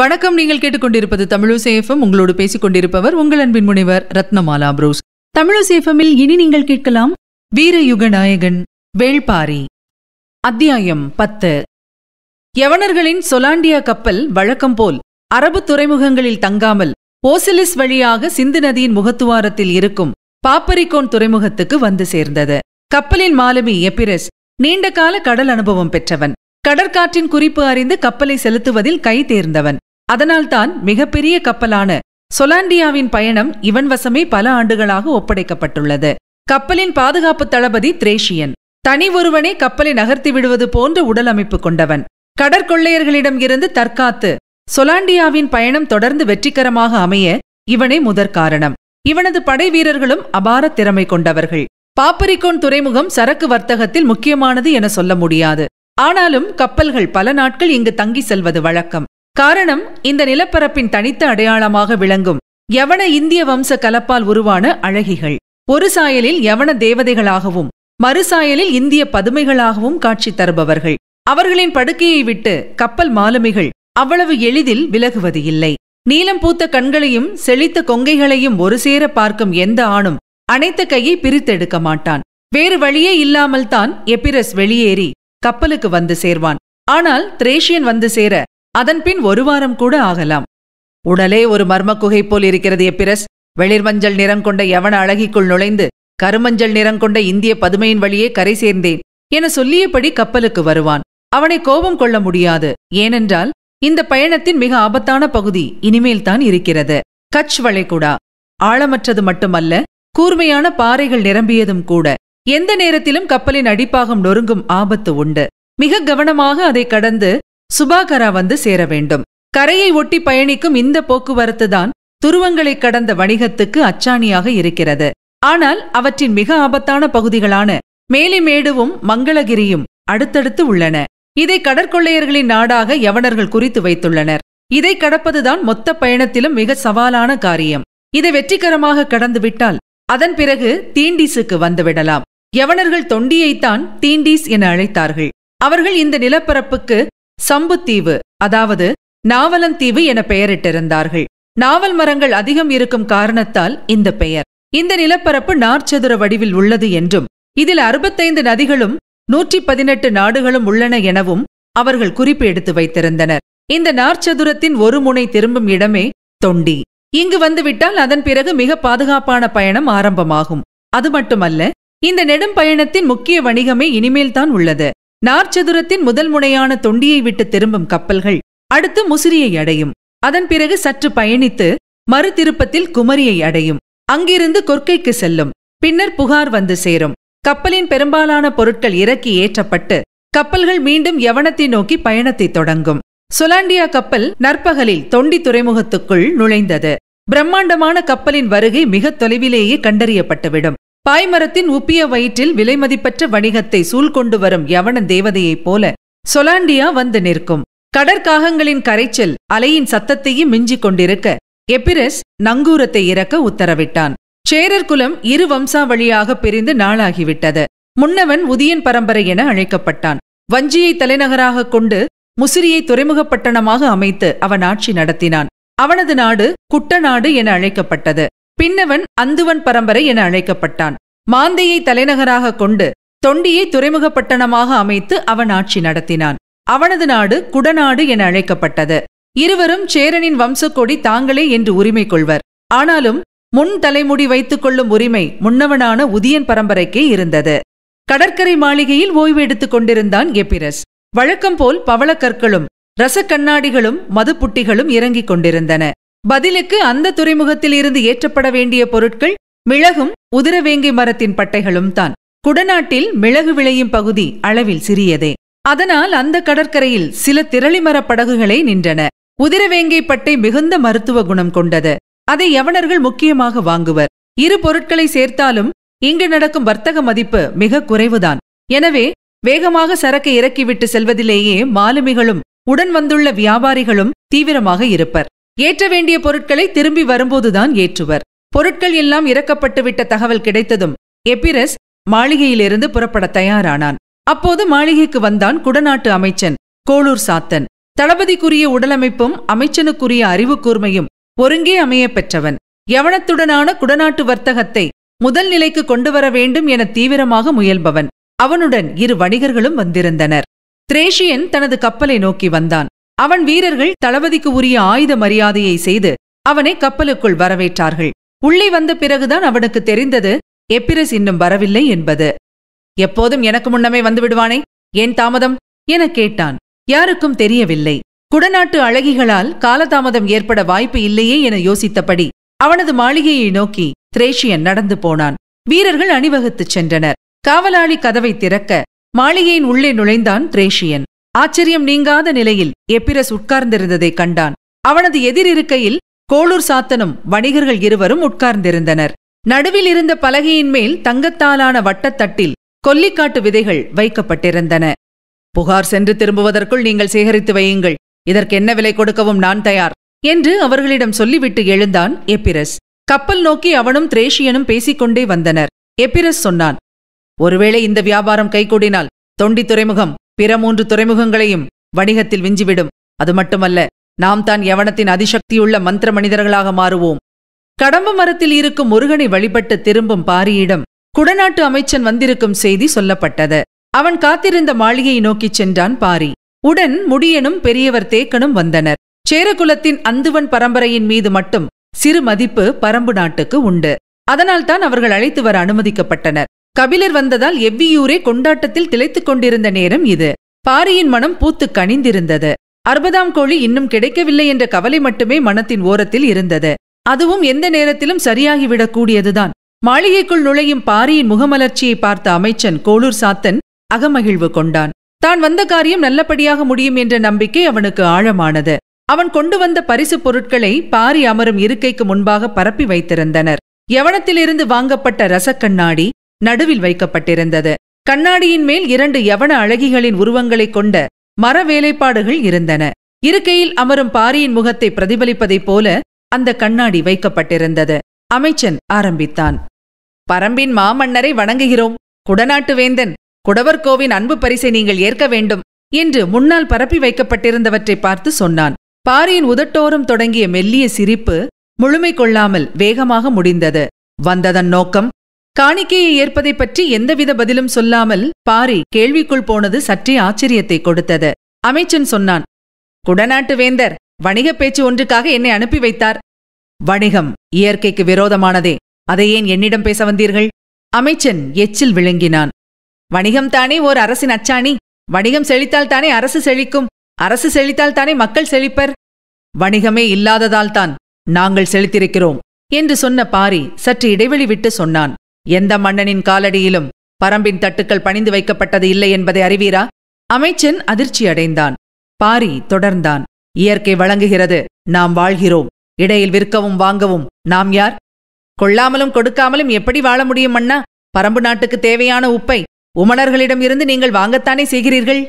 வணக்கம் நீங்கள் கேட்டுக்கொண்டிருப்பது தமிழசேஃபம் உங்களோடு பேசிக் கொண்டிருப்பவர் உங்கள் அன்பின் முனைவர் ரத்னமாலா புரூஸ் தமிழசேஃபமில் இனி நீங்கள் கேட்கலாம் வீர நாயகன் வேள்பாரி அத்தியாயம் பத்து யவனர்களின் சொலாண்டியா கப்பல் வழக்கம் போல் அரபு துறைமுகங்களில் தங்காமல் ஓசிலிஸ் வழியாக சிந்து நதியின் முகத்துவாரத்தில் இருக்கும் பாப்பரிக்கோன் துறைமுகத்துக்கு வந்து சேர்ந்தது கப்பலின் மாலுமி எபிரஸ் நீண்டகால கடல் அனுபவம் பெற்றவன் கடற்காற்றின் குறிப்பு அறிந்து கப்பலை செலுத்துவதில் கை தேர்ந்தவன் அதனால்தான் மிகப்பெரிய கப்பலான சொலாண்டியாவின் பயணம் இவன் வசமே பல ஆண்டுகளாக ஒப்படைக்கப்பட்டுள்ளது கப்பலின் பாதுகாப்பு தளபதி திரேஷியன் தனி ஒருவனே கப்பலை நகர்த்தி விடுவது போன்ற உடல் அமைப்பு கொண்டவன் கடற்கொள்ளையர்களிடம் இருந்து தற்காத்து சொலாண்டியாவின் பயணம் தொடர்ந்து வெற்றிகரமாக அமைய இவனே முதற் காரணம் இவனது படை வீரர்களும் அபார திறமை கொண்டவர்கள் பாப்பரிக்கோன் துறைமுகம் சரக்கு வர்த்தகத்தில் முக்கியமானது என சொல்ல முடியாது ஆனாலும் கப்பல்கள் பல நாட்கள் இங்கு தங்கி செல்வது வழக்கம் காரணம் இந்த நிலப்பரப்பின் தனித்த அடையாளமாக விளங்கும் யவன இந்திய வம்ச கலப்பால் உருவான அழகிகள் ஒரு சாயலில் யவன தேவதைகளாகவும் மறுசாயலில் இந்திய பதுமைகளாகவும் காட்சி தருபவர்கள் அவர்களின் படுக்கையை விட்டு கப்பல் மாலுமிகள் அவ்வளவு எளிதில் விலகுவது இல்லை நீலம் பூத்த கண்களையும் செழித்த கொங்கைகளையும் ஒரு சேர பார்க்கும் எந்த ஆணும் அனைத்த கையை பிரித்தெடுக்க மாட்டான் வேறு வழியே இல்லாமல் தான் எபிரஸ் வெளியேறி கப்பலுக்கு வந்து சேர்வான் ஆனால் திரேஷியன் வந்து சேர அதன்பின் ஒரு வாரம் கூட ஆகலாம் உடலே ஒரு மர்ம குகை போல் இருக்கிறது எப்பிரஸ் வெளிர்மஞ்சள் நிறம் கொண்ட எவன அழகிக்குள் நுழைந்து கருமஞ்சள் நிறம் கொண்ட இந்திய பதுமையின் வழியே கரை சேர்ந்தேன் என சொல்லியபடி கப்பலுக்கு வருவான் அவனை கோபம் கொள்ள முடியாது ஏனென்றால் இந்த பயணத்தின் மிக ஆபத்தான பகுதி இனிமேல் தான் இருக்கிறது கட்ச் வளைகுடா ஆழமற்றது மட்டுமல்ல கூர்மையான பாறைகள் நிரம்பியதும் கூட எந்த நேரத்திலும் கப்பலின் அடிப்பாகம் நொறுங்கும் ஆபத்து உண்டு மிக கவனமாக அதை கடந்து சுபாகரா வந்து சேர வேண்டும் கரையை ஒட்டி பயணிக்கும் இந்த போக்குவரத்து தான் துருவங்களை கடந்த வணிகத்துக்கு அச்சாணியாக இருக்கிறது ஆனால் அவற்றின் மிக ஆபத்தான பகுதிகளான மேலிமேடுவும் மங்களகிரியும் அடுத்தடுத்து உள்ளன இதை கடற்கொள்ளையர்களின் நாடாக யவனர்கள் குறித்து வைத்துள்ளனர் இதை கடப்பதுதான் மொத்த பயணத்திலும் மிக சவாலான காரியம் இதை வெற்றிகரமாக கடந்துவிட்டால் அதன் பிறகு தீண்டீஸுக்கு வந்துவிடலாம் யவனர்கள் தொண்டியைத்தான் தீண்டீஸ் என அழைத்தார்கள் அவர்கள் இந்த நிலப்பரப்புக்கு சம்புத்தீவு அதாவது நாவலந்தீவு என பெயரிட்டிருந்தார்கள் நாவல் மரங்கள் அதிகம் இருக்கும் காரணத்தால் இந்த பெயர் இந்த நிலப்பரப்பு நார்ச்சதுர வடிவில் உள்ளது என்றும் இதில் அறுபத்தைந்து நதிகளும் நூற்றி பதினெட்டு நாடுகளும் உள்ளன எனவும் அவர்கள் குறிப்பு எடுத்து வைத்திருந்தனர் இந்த நார்ச்சதுரத்தின் ஒரு முனை திரும்பும் இடமே தொண்டி இங்கு வந்துவிட்டால் அதன் பிறகு மிக பாதுகாப்பான பயணம் ஆரம்பமாகும் அது மட்டுமல்ல இந்த நெடும் பயணத்தின் முக்கிய வணிகமே இனிமேல்தான் உள்ளது நார்ச்சதுரத்தின் முதல் முனையான தொண்டியை விட்டு திரும்பும் கப்பல்கள் அடுத்து முசிறியை அடையும் அதன் பிறகு சற்று பயணித்து மறு திருப்பத்தில் குமரியை அடையும் அங்கிருந்து கொற்கைக்கு செல்லும் பின்னர் புகார் வந்து சேரும் கப்பலின் பெரும்பாலான பொருட்கள் இறக்கி ஏற்றப்பட்டு கப்பல்கள் மீண்டும் யவனத்தை நோக்கி பயணத்தை தொடங்கும் சொலாண்டியா கப்பல் நற்பகலில் தொண்டி துறைமுகத்துக்குள் நுழைந்தது பிரம்மாண்டமான கப்பலின் வருகை மிக தொலைவிலேயே கண்டறியப்பட்டுவிடும் பாய்மரத்தின் உப்பிய வயிற்றில் விலைமதிப்பற்ற வணிகத்தை சூழ் கொண்டு வரும் யவன தேவதையைப் போல சொலாண்டியா வந்து நிற்கும் கடற்காகங்களின் கரைச்சல் அலையின் சத்தத்தையும் மிஞ்சிக் கொண்டிருக்க எபிரஸ் நங்கூரத்தை இறக்க உத்தரவிட்டான் சேரர் குலம் இரு வம்சாவளியாக பிரிந்து நாளாகிவிட்டது முன்னவன் உதியன் பரம்பரை என அழைக்கப்பட்டான் வஞ்சியை தலைநகராக கொண்டு முசிறியை துறைமுகப்பட்டணமாக அமைத்து அவன் ஆட்சி நடத்தினான் அவனது நாடு குட்டநாடு என அழைக்கப்பட்டது பின்னவன் அந்துவன் பரம்பரை என அழைக்கப்பட்டான் மாந்தையை தலைநகராக கொண்டு தொண்டியை துறைமுகப்பட்டணமாக அமைத்து அவன் ஆட்சி நடத்தினான் அவனது நாடு குடநாடு என அழைக்கப்பட்டது இருவரும் சேரனின் வம்சக்கொடி தாங்களே என்று உரிமை கொள்வர் ஆனாலும் முன் தலைமுடி வைத்துக் கொள்ளும் உரிமை முன்னவனான உதியன் பரம்பரைக்கே இருந்தது கடற்கரை மாளிகையில் ஓய்வு எடுத்துக் கொண்டிருந்தான் எபிரஸ் வழக்கம்போல் பவளக்கற்களும் ரசக்கண்ணாடிகளும் மதுப்புட்டிகளும் இறங்கிக் கொண்டிருந்தன பதிலுக்கு அந்த துறைமுகத்தில் இருந்து ஏற்றப்பட வேண்டிய பொருட்கள் மிளகும் உதிரவேங்கை மரத்தின் பட்டைகளும் தான் குடநாட்டில் மிளகு விளையும் பகுதி அளவில் சிறியதே அதனால் அந்த கடற்கரையில் சில திரளிமர படகுகளே நின்றன உதிரவேங்கை பட்டை மிகுந்த மருத்துவ குணம் கொண்டது அதை யவனர்கள் முக்கியமாக வாங்குவர் இரு பொருட்களை சேர்த்தாலும் இங்கு நடக்கும் வர்த்தக மதிப்பு மிக குறைவுதான் எனவே வேகமாக சரக்கு இறக்கிவிட்டு செல்வதிலேயே மாலுமிகளும் உடன் வந்துள்ள வியாபாரிகளும் தீவிரமாக இருப்பர் ஏற்ற வேண்டிய பொருட்களை திரும்பி வரும்போதுதான் ஏற்றுவர் பொருட்கள் எல்லாம் இறக்கப்பட்டுவிட்ட தகவல் கிடைத்ததும் எபிரஸ் மாளிகையிலிருந்து புறப்பட தயாரானான் அப்போது மாளிகைக்கு வந்தான் குடநாட்டு அமைச்சன் கோளூர் சாத்தன் தளபதிக்குரிய உடலமைப்பும் அமைச்சனுக்குரிய அறிவு கூர்மையும் ஒருங்கே அமைய பெற்றவன் யவனத்துடனான குடநாட்டு வர்த்தகத்தை முதல் நிலைக்கு கொண்டு வர வேண்டும் என தீவிரமாக முயல்பவன் அவனுடன் இரு வணிகர்களும் வந்திருந்தனர் திரேஷியன் தனது கப்பலை நோக்கி வந்தான் அவன் வீரர்கள் தளபதிக்கு உரிய ஆயுத மரியாதையை செய்து அவனை கப்பலுக்குள் வரவேற்றார்கள் உள்ளே வந்த பிறகுதான் அவனுக்கு தெரிந்தது எப்பிரஸ் இன்னும் வரவில்லை என்பது எப்போதும் எனக்கு முன்னமே வந்து விடுவானே ஏன் தாமதம் என கேட்டான் யாருக்கும் தெரியவில்லை குடநாட்டு அழகிகளால் காலதாமதம் ஏற்பட வாய்ப்பு இல்லையே என யோசித்தபடி அவனது மாளிகையை நோக்கி திரேஷியன் நடந்து போனான் வீரர்கள் அணிவகுத்துச் சென்றனர் காவலாளி கதவை திறக்க மாளிகையின் உள்ளே நுழைந்தான் திரேஷியன் ஆச்சரியம் நீங்காத நிலையில் எப்பிரஸ் உட்கார்ந்திருந்ததைக் கண்டான் அவனது எதிர் இருக்கையில் கோளூர் சாத்தனும் வணிகர்கள் இருவரும் உட்கார்ந்திருந்தனர் நடுவில் இருந்த பலகையின் மேல் தங்கத்தாலான வட்டத்தட்டில் கொல்லிக்காட்டு விதைகள் வைக்கப்பட்டிருந்தன புகார் சென்று திரும்புவதற்குள் நீங்கள் சேகரித்து வையுங்கள் இதற்கு என்ன விலை கொடுக்கவும் நான் தயார் என்று அவர்களிடம் சொல்லிவிட்டு எழுந்தான் எப்பிரஸ் கப்பல் நோக்கி அவனும் திரேஷியனும் பேசிக்கொண்டே வந்தனர் எப்பிரஸ் சொன்னான் ஒருவேளை இந்த வியாபாரம் கைகூடினால் தொண்டி துறைமுகம் பிற மூன்று துறைமுகங்களையும் வணிகத்தில் விஞ்சிவிடும் அது மட்டுமல்ல நாம் தான் யவனத்தின் அதிசக்தியுள்ள மந்திர மனிதர்களாக மாறுவோம் கடம்ப மரத்தில் இருக்கும் முருகனை வழிபட்டு திரும்பும் பாரியிடம் குடநாட்டு அமைச்சன் வந்திருக்கும் செய்தி சொல்லப்பட்டது அவன் காத்திருந்த மாளிகையை நோக்கிச் சென்றான் பாரி உடன் முடியனும் பெரியவர் தேக்கனும் வந்தனர் சேரகுலத்தின் அந்துவன் பரம்பரையின் மீது மட்டும் சிறு மதிப்பு பரம்பு நாட்டுக்கு உண்டு அதனால்தான் அவர்கள் அழைத்து வர அனுமதிக்கப்பட்டனர் கபிலர் வந்ததால் எவ்வியூரே கொண்டாட்டத்தில் திளைத்துக் கொண்டிருந்த நேரம் இது பாரியின் மனம் பூத்து கனிந்திருந்தது அறுபதாம் கோழி இன்னும் கிடைக்கவில்லை என்ற கவலை மட்டுமே மனத்தின் ஓரத்தில் இருந்தது அதுவும் எந்த நேரத்திலும் சரியாகிவிடக்கூடியதுதான் மாளிகைக்குள் நுழையும் பாரியின் முகமலர்ச்சியை பார்த்த அமைச்சன் கோளூர் சாத்தன் அகமகிழ்வு கொண்டான் தான் வந்த காரியம் நல்லபடியாக முடியும் என்ற நம்பிக்கை அவனுக்கு ஆழமானது அவன் கொண்டு வந்த பரிசு பொருட்களை பாரி அமரும் இருக்கைக்கு முன்பாக பரப்பி வைத்திருந்தனர் யவனத்திலிருந்து வாங்கப்பட்ட ரசக்கண்ணாடி நடுவில் வைக்கப்பட்டிருந்தது கண்ணாடியின் மேல் இரண்டு யவன அழகிகளின் உருவங்களைக் கொண்ட மர வேலைப்பாடுகள் இருந்தன இருக்கையில் அமரும் பாரியின் முகத்தை பிரதிபலிப்பதைப் போல அந்த கண்ணாடி வைக்கப்பட்டிருந்தது அமைச்சன் ஆரம்பித்தான் பரம்பின் மாமன்னரை வணங்குகிறோம் குடநாட்டு வேந்தன் குடவர்கோவின் அன்பு பரிசை நீங்கள் ஏற்க வேண்டும் என்று முன்னால் பரப்பி வைக்கப்பட்டிருந்தவற்றை பார்த்து சொன்னான் பாரியின் உதட்டோரம் தொடங்கிய மெல்லிய சிரிப்பு முழுமை கொள்ளாமல் வேகமாக முடிந்தது வந்ததன் நோக்கம் காணிக்கையை ஏற்பதை பற்றி எந்தவித பதிலும் சொல்லாமல் பாரி கேள்விக்குள் போனது சற்றே ஆச்சரியத்தை கொடுத்தது அமைச்சன் சொன்னான் குடநாட்டு வேந்தர் வணிகப் பேச்சு ஒன்றுக்காக என்னை அனுப்பி வைத்தார் வணிகம் இயற்கைக்கு விரோதமானதே அதை ஏன் என்னிடம் பேச வந்தீர்கள் அமைச்சன் எச்சில் விளங்கினான் வணிகம் தானே ஓர் அரசின் அச்சாணி வணிகம் செழித்தால் தானே அரசு செழிக்கும் அரசு செழித்தால் தானே மக்கள் செழிப்பர் வணிகமே இல்லாததால்தான் நாங்கள் செழித்திருக்கிறோம் என்று சொன்ன பாரி சற்று இடைவெளி விட்டு சொன்னான் எந்த மன்னனின் காலடியிலும் பரம்பின் தட்டுக்கள் பணிந்து வைக்கப்பட்டது இல்லை என்பதை அறிவீரா அமைச்சன் அதிர்ச்சி அடைந்தான் பாரி தொடர்ந்தான் இயற்கை வழங்குகிறது நாம் வாழ்கிறோம் இடையில் விற்கவும் வாங்கவும் நாம் யார் கொள்ளாமலும் கொடுக்காமலும் எப்படி வாழ முடியும் அண்ணா பரம்பு நாட்டுக்கு தேவையான உப்பை உமணர்களிடம் இருந்து நீங்கள் வாங்கத்தானே செய்கிறீர்கள்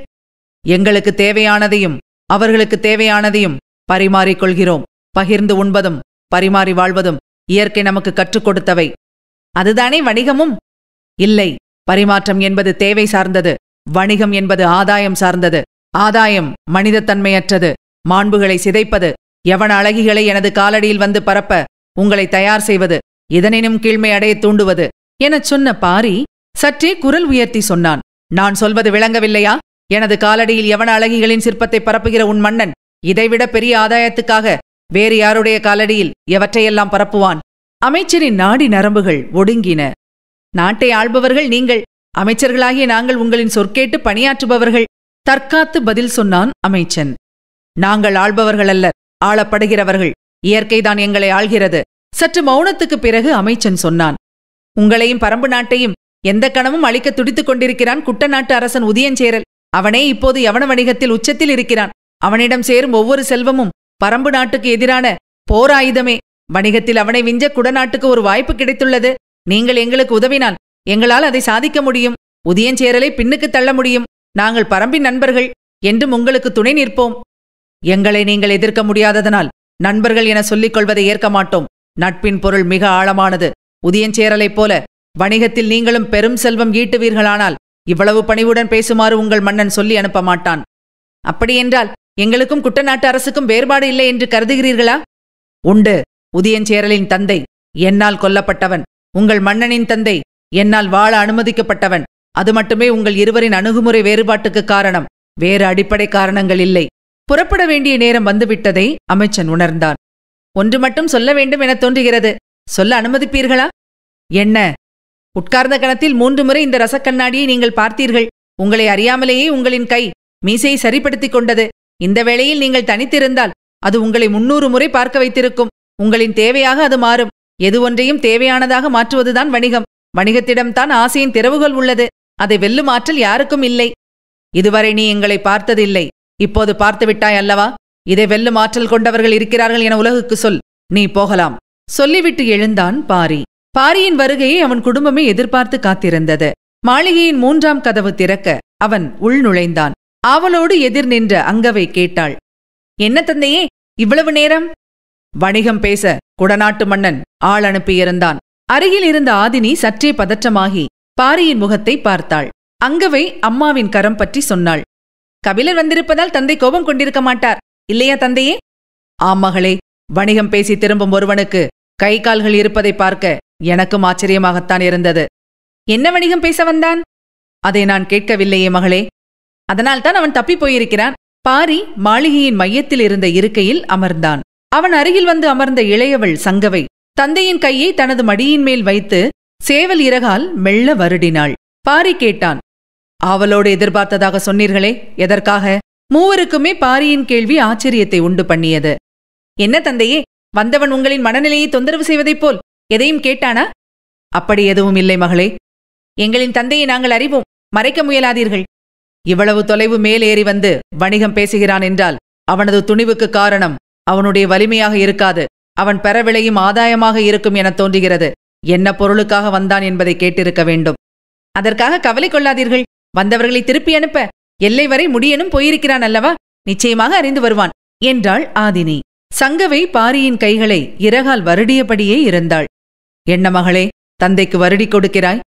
எங்களுக்கு தேவையானதையும் அவர்களுக்கு தேவையானதையும் பரிமாறிக்கொள்கிறோம் பகிர்ந்து உண்பதும் பரிமாறி வாழ்வதும் இயற்கை நமக்கு கற்றுக் கொடுத்தவை அதுதானே வணிகமும் இல்லை பரிமாற்றம் என்பது தேவை சார்ந்தது வணிகம் என்பது ஆதாயம் சார்ந்தது ஆதாயம் மனிதத்தன்மையற்றது மாண்புகளை சிதைப்பது எவன அழகிகளை எனது காலடியில் வந்து பரப்ப உங்களை தயார் செய்வது இதனினும் கீழ்மை அடைய தூண்டுவது எனச் சொன்ன பாரி சற்றே குரல் உயர்த்தி சொன்னான் நான் சொல்வது விளங்கவில்லையா எனது காலடியில் எவன அழகிகளின் சிற்பத்தை பரப்புகிற உன் மன்னன் இதைவிட பெரிய ஆதாயத்துக்காக வேறு யாருடைய காலடியில் எவற்றையெல்லாம் பரப்புவான் அமைச்சரின் நாடி நரம்புகள் ஒடுங்கின நாட்டை ஆள்பவர்கள் நீங்கள் அமைச்சர்களாகிய நாங்கள் உங்களின் சொற்கேட்டு பணியாற்றுபவர்கள் தற்காத்து பதில் சொன்னான் அமைச்சன் நாங்கள் ஆள்பவர்கள் அல்ல ஆளப்படுகிறவர்கள் இயற்கைதான் எங்களை ஆள்கிறது சற்று மௌனத்துக்கு பிறகு அமைச்சன் சொன்னான் உங்களையும் பரம்பு நாட்டையும் எந்த கணமும் அழிக்க துடித்துக் கொண்டிருக்கிறான் குட்டநாட்டு அரசன் உதயஞ்சேரல் அவனே இப்போது யவன வணிகத்தில் உச்சத்தில் இருக்கிறான் அவனிடம் சேரும் ஒவ்வொரு செல்வமும் பரம்பு நாட்டுக்கு எதிரான போராயுதமே வணிகத்தில் அவனை விஞ்ச குடநாட்டுக்கு ஒரு வாய்ப்பு கிடைத்துள்ளது நீங்கள் எங்களுக்கு உதவினால் எங்களால் அதை சாதிக்க முடியும் உதியஞ்சேரலை பின்னுக்கு தள்ள முடியும் நாங்கள் பரம்பின் நண்பர்கள் என்றும் உங்களுக்கு துணை நிற்போம் எங்களை நீங்கள் எதிர்க்க முடியாததனால் நண்பர்கள் என சொல்லிக் கொள்வதை ஏற்க மாட்டோம் நட்பின் பொருள் மிக ஆழமானது உதியஞ்சேரலைப் போல வணிகத்தில் நீங்களும் பெரும் செல்வம் ஈட்டுவீர்களானால் இவ்வளவு பணிவுடன் பேசுமாறு உங்கள் மன்னன் சொல்லி அனுப்ப மாட்டான் அப்படியென்றால் எங்களுக்கும் குட்டநாட்டு அரசுக்கும் வேறுபாடு இல்லை என்று கருதுகிறீர்களா உண்டு உதயஞ்சேரலின் தந்தை என்னால் கொல்லப்பட்டவன் உங்கள் மன்னனின் தந்தை என்னால் வாழ அனுமதிக்கப்பட்டவன் அது மட்டுமே உங்கள் இருவரின் அணுகுமுறை வேறுபாட்டுக்கு காரணம் வேறு அடிப்படை காரணங்கள் இல்லை புறப்பட வேண்டிய நேரம் வந்துவிட்டதை அமைச்சன் உணர்ந்தான் ஒன்று மட்டும் சொல்ல வேண்டும் என தோன்றுகிறது சொல்ல அனுமதிப்பீர்களா என்ன உட்கார்ந்த கணத்தில் மூன்று முறை இந்த ரசக்கண்ணாடியை நீங்கள் பார்த்தீர்கள் உங்களை அறியாமலேயே உங்களின் கை மீசையை சரிப்படுத்திக் கொண்டது இந்த வேளையில் நீங்கள் தனித்திருந்தால் அது உங்களை முன்னூறு முறை பார்க்க வைத்திருக்கும் உங்களின் தேவையாக அது மாறும் எது ஒன்றையும் தேவையானதாக மாற்றுவதுதான் வணிகம் வணிகத்திடம்தான் ஆசையின் திறவுகள் உள்ளது அதை வெல்லும் ஆற்றல் யாருக்கும் இல்லை இதுவரை நீ எங்களை பார்த்ததில்லை இப்போது பார்த்துவிட்டாய் அல்லவா இதை வெல்லும் ஆற்றல் கொண்டவர்கள் இருக்கிறார்கள் என உலகுக்கு சொல் நீ போகலாம் சொல்லிவிட்டு எழுந்தான் பாரி பாரியின் வருகையை அவன் குடும்பமே எதிர்பார்த்து காத்திருந்தது மாளிகையின் மூன்றாம் கதவு திறக்க அவன் உள் நுழைந்தான் ஆவலோடு எதிர் நின்ற அங்கவை கேட்டாள் என்ன தந்தையே இவ்வளவு நேரம் வணிகம் பேச குடநாட்டு மன்னன் ஆள் அனுப்பியிருந்தான் அருகில் இருந்த ஆதினி சற்றே பதற்றமாகி பாரியின் முகத்தை பார்த்தாள் அங்கவை அம்மாவின் கரம் பற்றி சொன்னாள் கபிலர் வந்திருப்பதால் தந்தை கோபம் கொண்டிருக்க மாட்டார் இல்லையா தந்தையே ஆம் மகளே வணிகம் பேசி திரும்பும் ஒருவனுக்கு கை கால்கள் இருப்பதை பார்க்க எனக்கும் ஆச்சரியமாகத்தான் இருந்தது என்ன வணிகம் பேச வந்தான் அதை நான் கேட்கவில்லையே மகளே அதனால்தான் அவன் தப்பிப் போயிருக்கிறான் பாரி மாளிகையின் மையத்தில் இருந்த இருக்கையில் அமர்ந்தான் அவன் அருகில் வந்து அமர்ந்த இளையவள் சங்கவை தந்தையின் கையை தனது மடியின் மேல் வைத்து சேவல் இறகால் மெல்ல வருடினாள் பாரி கேட்டான் அவளோடு எதிர்பார்த்ததாக சொன்னீர்களே எதற்காக மூவருக்குமே பாரியின் கேள்வி ஆச்சரியத்தை உண்டு பண்ணியது என்ன தந்தையே வந்தவன் உங்களின் மனநிலையை தொந்தரவு செய்வதைப் போல் எதையும் கேட்டானா அப்படி எதுவும் இல்லை மகளே எங்களின் தந்தையை நாங்கள் அறிவோம் மறைக்க முயலாதீர்கள் இவ்வளவு தொலைவு மேலேறி வந்து வணிகம் பேசுகிறான் என்றால் அவனது துணிவுக்கு காரணம் அவனுடைய வலிமையாக இருக்காது அவன் பெற விளையும் ஆதாயமாக இருக்கும் என தோன்றுகிறது என்ன பொருளுக்காக வந்தான் என்பதை கேட்டிருக்க வேண்டும் அதற்காக கவலை கொள்ளாதீர்கள் வந்தவர்களை திருப்பி அனுப்ப எல்லை வரை முடியனும் போயிருக்கிறான் அல்லவா நிச்சயமாக அறிந்து வருவான் என்றாள் ஆதினி சங்கவை பாரியின் கைகளை இறகால் வருடியபடியே இருந்தாள் என்ன மகளே தந்தைக்கு வருடி கொடுக்கிறாய்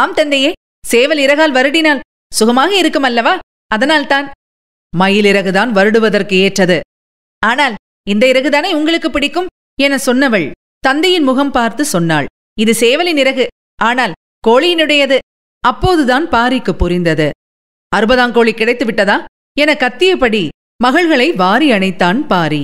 ஆம் தந்தையே சேவல் இறகால் வருடினால் சுகமாக இருக்கும் அல்லவா அதனால்தான் மயிலிறகுதான் வருடுவதற்கு ஏற்றது ஆனால் இந்த இறகுதானே உங்களுக்கு பிடிக்கும் என சொன்னவள் தந்தையின் முகம் பார்த்து சொன்னாள் இது சேவலின் இறகு ஆனால் கோழியினுடையது அப்போதுதான் பாரிக்கு புரிந்தது கோழி கிடைத்து விட்டதா என கத்தியபடி மகள்களை வாரி அணைத்தான் பாரி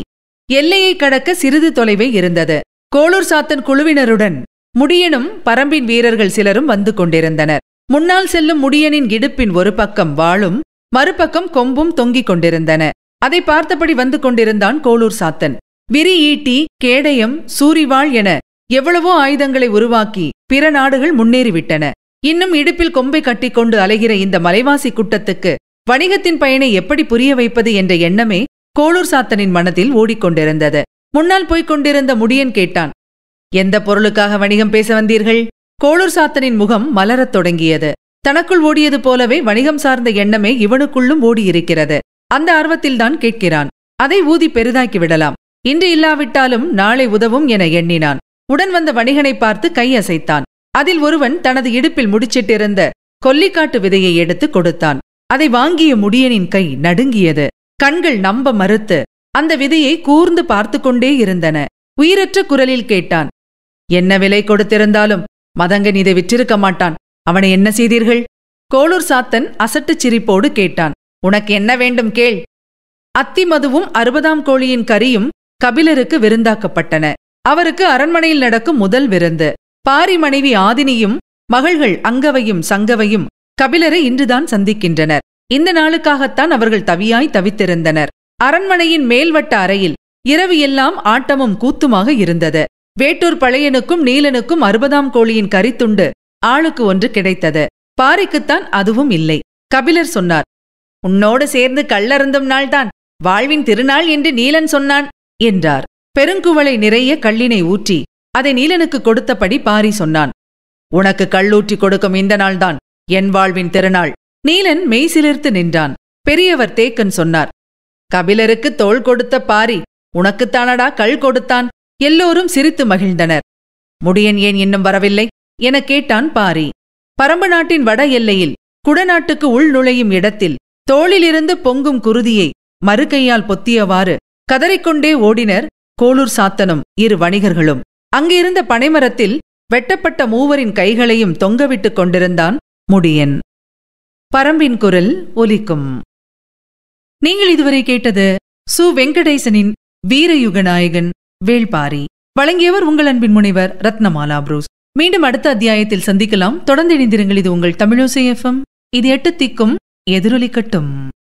எல்லையை கடக்க சிறிது தொலைவே இருந்தது கோளூர் சாத்தன் குழுவினருடன் முடியனும் பரம்பின் வீரர்கள் சிலரும் வந்து கொண்டிருந்தனர் முன்னால் செல்லும் முடியனின் இடுப்பின் ஒரு பக்கம் வாளும் மறுபக்கம் கொம்பும் தொங்கிக் கொண்டிருந்தன அதை பார்த்தபடி வந்து கொண்டிருந்தான் கோளூர் சாத்தன் விரி ஈட்டி கேடயம் சூரிவாள் என எவ்வளவோ ஆயுதங்களை உருவாக்கி பிற நாடுகள் முன்னேறிவிட்டன இன்னும் இடுப்பில் கொம்பை கொண்டு அலைகிற இந்த மலைவாசி கூட்டத்துக்கு வணிகத்தின் பயனை எப்படி புரிய வைப்பது என்ற எண்ணமே கோளூர் சாத்தனின் மனதில் ஓடிக்கொண்டிருந்தது முன்னால் போய்க் கொண்டிருந்த முடியன் கேட்டான் எந்த பொருளுக்காக வணிகம் பேச வந்தீர்கள் கோளூர் சாத்தனின் முகம் மலரத் தொடங்கியது தனக்குள் ஓடியது போலவே வணிகம் சார்ந்த எண்ணமே இவனுக்குள்ளும் ஓடியிருக்கிறது அந்த ஆர்வத்தில்தான் கேட்கிறான் அதை ஊதி பெரிதாக்கி விடலாம் இன்று இல்லாவிட்டாலும் நாளை உதவும் என எண்ணினான் உடன் வந்த வணிகனை பார்த்து கையசைத்தான் அதில் ஒருவன் தனது இடுப்பில் முடிச்சிட்டிருந்த கொல்லிக்காட்டு விதையை எடுத்து கொடுத்தான் அதை வாங்கிய முடியனின் கை நடுங்கியது கண்கள் நம்ப மறுத்து அந்த விதையை கூர்ந்து பார்த்து கொண்டே இருந்தன உயிரற்ற குரலில் கேட்டான் என்ன விலை கொடுத்திருந்தாலும் மதங்கன் இதை விற்றிருக்க மாட்டான் அவனை என்ன செய்தீர்கள் கோளூர் சாத்தன் அசட்டுச் சிரிப்போடு கேட்டான் உனக்கு என்ன வேண்டும் கேள் அத்திமதுவும் அறுபதாம் கோழியின் கரியும் கபிலருக்கு விருந்தாக்கப்பட்டன அவருக்கு அரண்மனையில் நடக்கும் முதல் விருந்து பாரி மனைவி ஆதினியும் மகள்கள் அங்கவையும் சங்கவையும் கபிலரை இன்றுதான் சந்திக்கின்றனர் இந்த நாளுக்காகத்தான் அவர்கள் தவியாய் தவித்திருந்தனர் அரண்மனையின் மேல்வட்ட அறையில் இரவு எல்லாம் ஆட்டமும் கூத்துமாக இருந்தது வேட்டூர் பழையனுக்கும் நீலனுக்கும் அறுபதாம் கோழியின் கரித்துண்டு ஆளுக்கு ஒன்று கிடைத்தது பாரிக்குத்தான் அதுவும் இல்லை கபிலர் சொன்னார் உன்னோடு சேர்ந்து கள்ளருந்தும் நாள்தான் வாழ்வின் திருநாள் என்று நீலன் சொன்னான் என்றார் பெருங்குவளை நிறைய கள்ளினை ஊற்றி அதை நீலனுக்கு கொடுத்தபடி பாரி சொன்னான் உனக்கு கள்ளூற்றி கொடுக்கும் இந்த நாள்தான் என் வாழ்வின் திருநாள் நீலன் மெய் சிலிர்த்து நின்றான் பெரியவர் தேக்கன் சொன்னார் கபிலருக்கு தோள் கொடுத்த பாரி உனக்குத்தானடா கல் கொடுத்தான் எல்லோரும் சிரித்து மகிழ்ந்தனர் முடியன் ஏன் இன்னும் வரவில்லை எனக் கேட்டான் பாரி பரம்பு நாட்டின் வட எல்லையில் குடநாட்டுக்கு உள் நுழையும் இடத்தில் தோளிலிருந்து பொங்கும் குருதியை மறுகையால் பொத்தியவாறு கதறிக்கொண்டே ஓடினர் கோளூர் சாத்தனும் இரு வணிகர்களும் அங்கிருந்த பனைமரத்தில் வெட்டப்பட்ட மூவரின் கைகளையும் தொங்கவிட்டுக் கொண்டிருந்தான் முடியன் பரம்பின் குரல் ஒலிக்கும் நீங்கள் இதுவரை கேட்டது சு வெங்கடேசனின் வீரயுகநாயகன் வேள்பாரி வழங்கியவர் உங்கள் அன்பின் முனைவர் ரத்னமாலா புரூஸ் மீண்டும் அடுத்த அத்தியாயத்தில் சந்திக்கலாம் தொடர்ந்து இணைந்திருங்கள் இது உங்கள் தமிழோசை எஃப்எம் இது எட்டு திக்கும் எதிரொலிக்கட்டும்